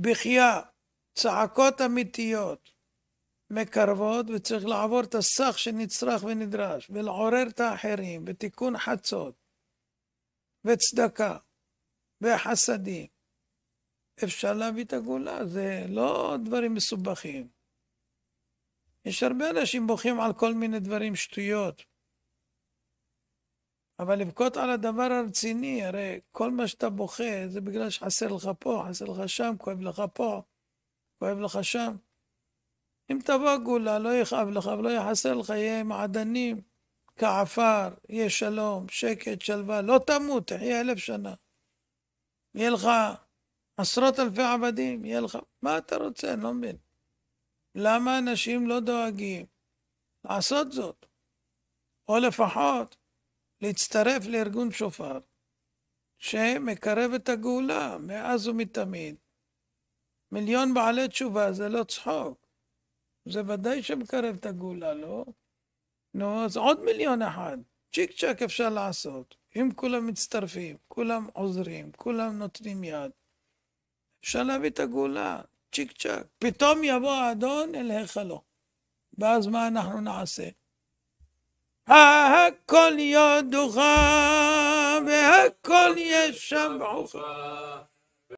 בכייה, צעקות אמיתיות מקרבות, וצריך לעבור את הסך שנצרך ונדרש, ולעורר את האחרים, ותיקון חצות, וצדקה, וחסדים. אפשר להביא את הגאולה, זה לא דברים מסובכים. יש הרבה אנשים בוכים על כל מיני דברים, שטויות. אבל לבכות על הדבר הרציני, הרי כל מה שאתה בוכה זה בגלל שחסר לך פה, חסר לך שם, כואב לך פה, כואב לך שם. אם תבוא גולה, לא יכאב לך ולא יחסר לך, יהיה מעדנים, כעפר, יהיה שלום, שקט, שלווה, לא תמות, תחיה אלף שנה. יהיה לך עשרות אלפי עבדים, יהיה לך... מה אתה רוצה? אני לא מבין. למה אנשים לא דואגים לעשות זאת? או לפחות להצטרף לארגון שופר, שמקרב את הגאולה מאז ומתמיד. מיליון בעלי תשובה זה לא צחוק. זה ודאי שמקרב את הגאולה, לא? נו, אז עוד מיליון אחד. צ'יק צ'אק אפשר לעשות. אם כולם מצטרפים, כולם עוזרים, כולם נותנים יד, אפשר להביא את הגאולה, צ'יק צ'אק. פתאום יבוא האדון אל היכלו. לא. ואז מה אנחנו נעשה? הכל יודוך והכל ישמעוך